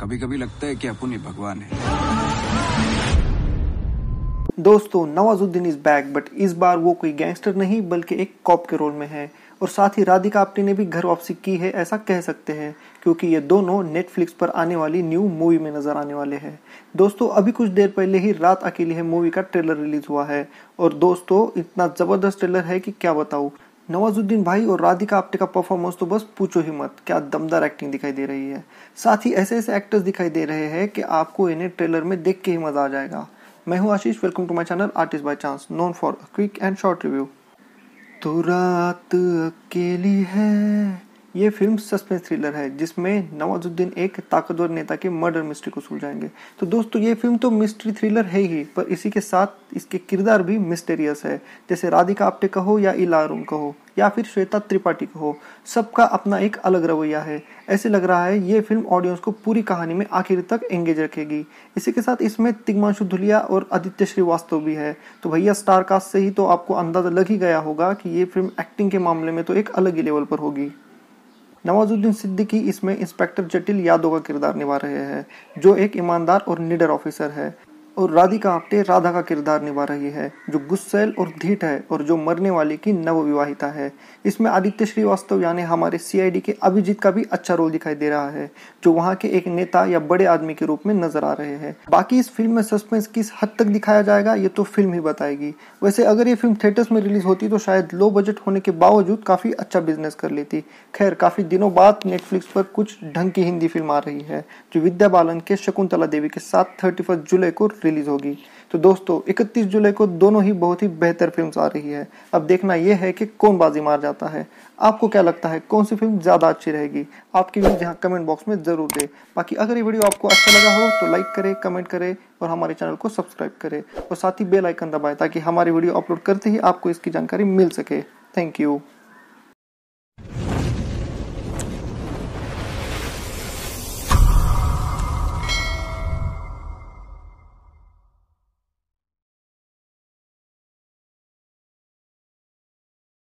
कभी कभी लगता है कि अपन ही भगवान है दोस्तों नवाजुद्दीन इज बैक बट इस बार वो कोई गैंगस्टर नहीं बल्कि एक कॉप के रोल में है और साथ ही राधिका आप्टे ने भी घर वापसी की है ऐसा कह सकते हैं क्योंकि ये दोनों नेटफ्लिक्स पर आने वाली न्यू मूवी में नजर आने वाले हैं दोस्तों अभी कुछ देर पहले ही रात अकेली है मूवी का ट्रेलर रिलीज हुआ है और दोस्तों इतना ज़बरदस्त ट्रेलर है कि क्या बताऊँ नवाजुद्दीन भाई और राधिका आप्टे का परफॉर्मेंस तो बस पूछो ही मत क्या दमदार एक्टिंग दिखाई दे रही है साथ ही ऐसे ऐसे एक्टर्स दिखाई दे रहे हैं कि आपको इन्हें ट्रेलर में देख के ही मजा आ जाएगा मैं हूँ Ashish welcome to my channel artist by chance known for quick and short review तो रात अकेली है ये फिल्म सस्पेंस थ्रिलर है जिसमें नवाजुद्दीन एक ताकतवर नेता के मर्डर मिस्ट्री को सुलझाएंगे तो दोस्तों ये फिल्म तो मिस्ट्री थ्रिलर है ही पर इसी के साथ इसके किरदार भी मिस्टेरियस है जैसे राधिका आप्टे कहो या इलारूम कहो या फिर श्वेता त्रिपाठी कहो सबका अपना एक अलग रवैया है ऐसे लग रहा है ये फिल्म ऑडियंस को पूरी कहानी में आखिर तक एंगेज रखेगी इसी के साथ इसमें तिग्मांशु धुलिया और आदित्य श्रीवास्तव भी है तो भैया स्टारकास्ट से ही तो आपको अंदाजा लग ही गया होगा कि ये फिल्म एक्टिंग के मामले में तो एक अलग ही लेवल पर होगी नवाजुद्दीन सिद्दीकी इसमें इंस्पेक्टर जटिल यादव का किरदार निभा रहे हैं जो एक ईमानदार और निडर ऑफिसर है और राधिका आप्टे राधा का किरदार निभा रही है जो गुस्सेल और धीट है और जो मरने वाले की नवविवाहिता है इसमें आदित्य श्रीवास्तव यानी हमारे सीआईडी के अभिजीत का भी अच्छा रोल दिखाई दे रहा है जो वहाँ के एक नेता या बड़े आदमी के रूप में नजर आ रहे हैं बाकी इस फिल्म में सस्पेंस किस हद तक दिखाया जाएगा ये तो फिल्म ही बताएगी वैसे अगर ये फिल्म थिएटर्स में रिलीज होती तो शायद लो बजट होने के बावजूद काफ़ी अच्छा बिजनेस कर लेती खैर काफ़ी दिनों बाद नेटफ्लिक्स पर कुछ ढंग की हिंदी फिल्म आ रही है जो विद्या बालन के शकुंतला देवी के साथ थर्टी जुलाई को रिलीज होगी तो दोस्तों 31 जुलाई को दोनों ही बहुत ही बेहतर फिल्म्स आ रही है अब देखना यह है कि कौन बाजी मार जाता है आपको क्या लगता है कौन सी फिल्म ज़्यादा अच्छी रहेगी आपकी व्यूज यहाँ कमेंट बॉक्स में ज़रूर दे बाकी अगर ये वीडियो आपको अच्छा लगा हो तो लाइक करे कमेंट करे और हमारे चैनल को सब्सक्राइब करे और साथ ही बेलाइकन दबाए ताकि हमारी वीडियो अपलोड करते ही आपको इसकी जानकारी मिल सके थैंक यू